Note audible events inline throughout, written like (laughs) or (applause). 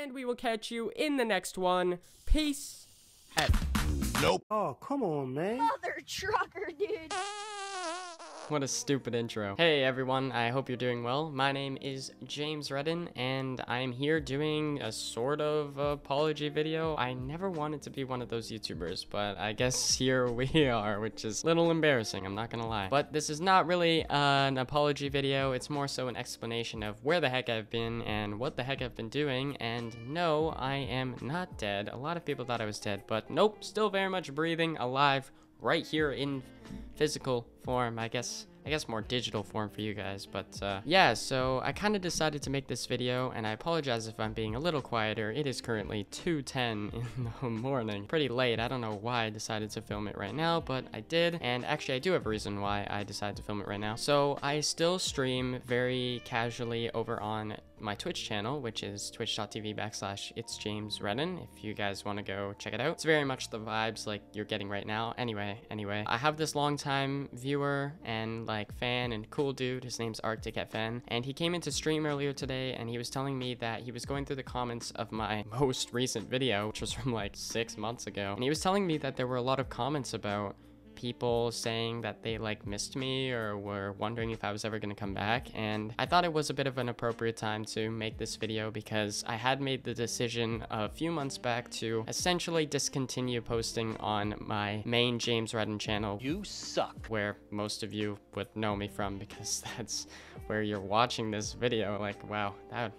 and we will catch you in the next one. Peace. Out. Nope. Oh, come on, man. Mother trucker, dude what a stupid intro. Hey everyone, I hope you're doing well. My name is James Redden, and I'm here doing a sort of apology video. I never wanted to be one of those YouTubers, but I guess (laughs) here we are, which is a little embarrassing, I'm not gonna lie. But this is not really uh, an apology video, it's more so an explanation of where the heck I've been and what the heck I've been doing, and no, I am not dead. A lot of people thought I was dead, but nope, still very much breathing, alive, right here in physical form, I guess I guess more digital form for you guys. But uh, yeah, so I kind of decided to make this video and I apologize if I'm being a little quieter. It is currently 2.10 in (laughs) the morning. Pretty late. I don't know why I decided to film it right now, but I did. And actually, I do have a reason why I decided to film it right now. So I still stream very casually over on my Twitch channel, which is twitch.tv backslash it's James Redden, if you guys want to go check it out. It's very much the vibes like you're getting right now. Anyway, anyway, I have this long time viewer and like fan and cool dude. His name's Arctic FN. And he came into stream earlier today and he was telling me that he was going through the comments of my (laughs) most recent video, which was from like six months ago. And he was telling me that there were a lot of comments about people saying that they like missed me or were wondering if I was ever going to come back and I thought it was a bit of an appropriate time to make this video because I had made the decision a few months back to essentially discontinue posting on my main James Redden channel. You suck. Where most of you would know me from because (laughs) that's where you're watching this video. Like, wow, that...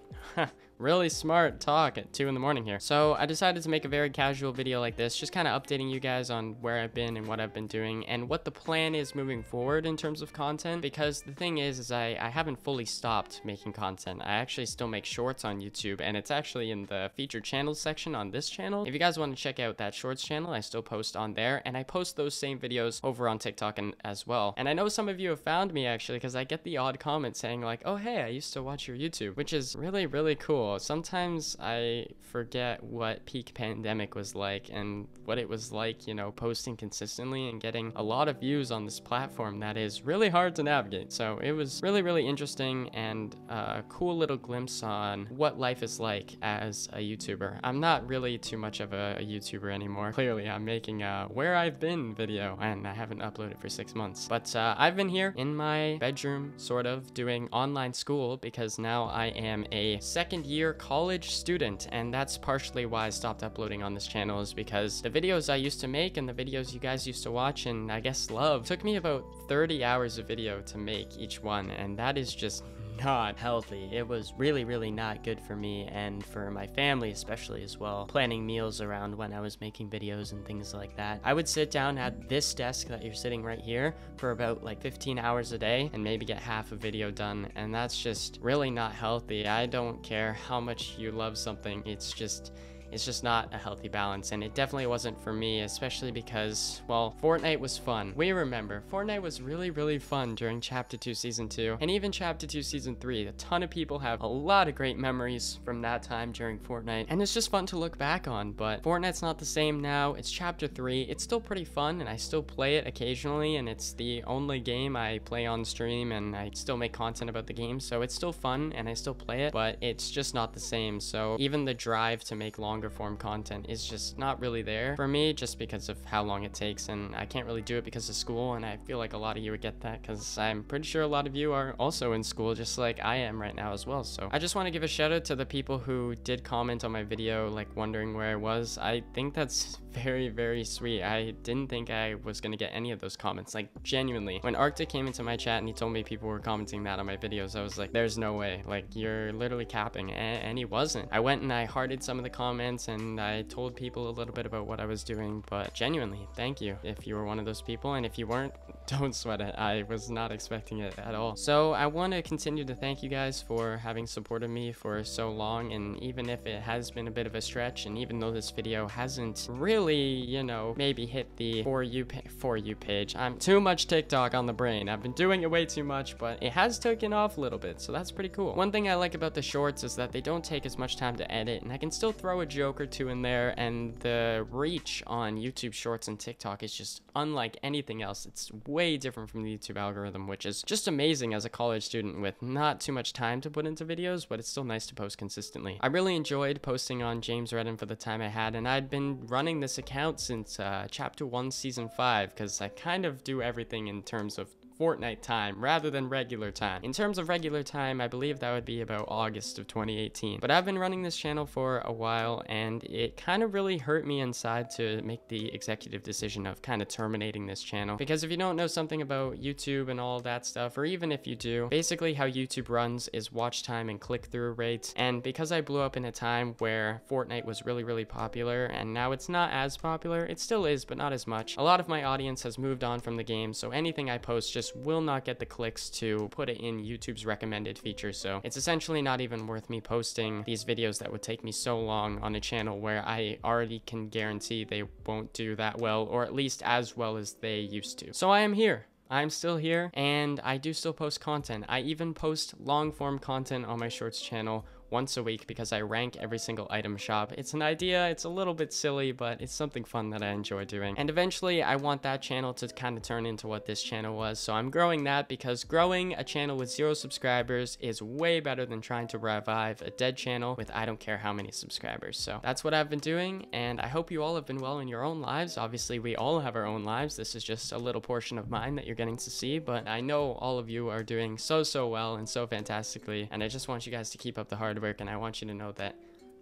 (laughs) really smart talk at 2 in the morning here. So I decided to make a very casual video like this, just kind of updating you guys on where I've been and what I've been doing and what the plan is moving forward in terms of content. Because the thing is, is I, I haven't fully stopped making content. I actually still make shorts on YouTube and it's actually in the featured channels section on this channel. If you guys want to check out that shorts channel, I still post on there and I post those same videos over on TikTok and as well. And I know some of you have found me actually because I get the odd comment saying like, oh, hey, I used to watch your YouTube, which is really, really cool Sometimes I forget what peak pandemic was like and what it was like, you know, posting consistently and getting a lot of views on this platform that is really hard to navigate. So it was really, really interesting and a cool little glimpse on what life is like as a YouTuber. I'm not really too much of a, a YouTuber anymore. Clearly, I'm making a where I've been video and I haven't uploaded for six months. But uh, I've been here in my bedroom, sort of, doing online school because now I am a second year year college student and that's partially why I stopped uploading on this channel is because the videos I used to make and the videos you guys used to watch and I guess love took me about 30 hours of video to make each one and that is just not healthy. It was really, really not good for me and for my family, especially as well. Planning meals around when I was making videos and things like that. I would sit down at this desk that you're sitting right here for about like 15 hours a day and maybe get half a video done. And that's just really not healthy. I don't care how much you love something. It's just it's just not a healthy balance, and it definitely wasn't for me, especially because, well, Fortnite was fun. We remember, Fortnite was really, really fun during Chapter 2 Season 2, and even Chapter 2 Season 3. A ton of people have a lot of great memories from that time during Fortnite, and it's just fun to look back on, but Fortnite's not the same now. It's Chapter 3. It's still pretty fun, and I still play it occasionally, and it's the only game I play on stream, and I still make content about the game, so it's still fun, and I still play it, but it's just not the same, so even the drive to make long longer form content is just not really there for me just because of how long it takes and I can't really do it because of school and I feel like a lot of you would get that because I'm pretty sure a lot of you are also in school just like I am right now as well so I just want to give a shout out to the people who did comment on my video like wondering where I was I think that's (laughs) very very sweet I didn't think I was gonna get any of those comments like genuinely when Arctic came into my chat and he told me people were commenting that on my videos I was like there's no way like you're literally capping and, and he wasn't I went and I hearted some of the comments comments and I told people a little bit about what I was doing, but genuinely, thank you if you were one of those people. And if you weren't, (laughs) don't sweat it. I was not expecting it at all. So I want to continue to thank you guys for having supported me for so long. And even if it has been a bit of a stretch, and even though this video hasn't really, you know, maybe hit the for you for you page, I'm too much TikTok on the brain. I've been doing it way too much, but it has taken off a little bit. So that's pretty cool. One thing I like about the shorts is that they don't take as much time to edit and I can still throw a joke or two in there. And the reach on YouTube shorts and TikTok is just unlike anything else. It's way different from the YouTube algorithm, which is just amazing as a college student with not too much time to put into videos, but it's still nice to post consistently. I really enjoyed posting on James Redden for the time I had, and I'd been running this account since uh, chapter 1, season 5, because I kind of do everything in terms of Fortnite time rather than regular time. In terms of regular time, I believe that would be about August of 2018. But I've been running this channel for a while and it kind of really hurt me inside to make the executive decision of kind of terminating this channel. Because if you don't know something about YouTube and all that stuff, or even if you do, basically how YouTube runs is watch time and click through rates. And because I blew up in a time where Fortnite was really, really popular and now it's not as popular, it still is, but not as much. A lot of my audience has moved on from the game, so anything I post just just will not get the clicks to put it in YouTube's recommended feature. So it's essentially not even worth me posting these videos that would take me so long on a channel where I already can guarantee they won't do that well, or at least as well as they used to. So I am here. I'm still here and I do still post content. I even post long form content on my shorts channel once a week because I rank every single item shop. It's an idea, it's a little bit silly, but it's something fun that I enjoy doing. And eventually I want that channel to kind of turn into what this channel was. So I'm growing that because growing a channel with zero subscribers is way better than trying to revive a dead channel with I don't care how many subscribers. So that's what I've been doing. And I hope you all have been well in your own lives. Obviously we all have our own lives. This is just a little portion of mine that you're getting to see, but I know all of you are doing so, so well and so fantastically. And I just want you guys to keep up the hard work, and I want you to know that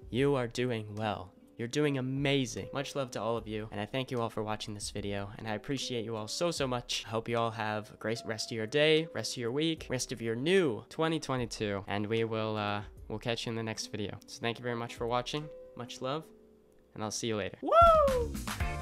you are doing well. You're doing amazing. Much love to all of you, and I thank you all for watching this video, and I appreciate you all so, so much. I hope you all have a great rest of your day, rest of your week, rest of your new 2022, and we will, uh, we'll catch you in the next video. So thank you very much for watching, much love, and I'll see you later. Woo!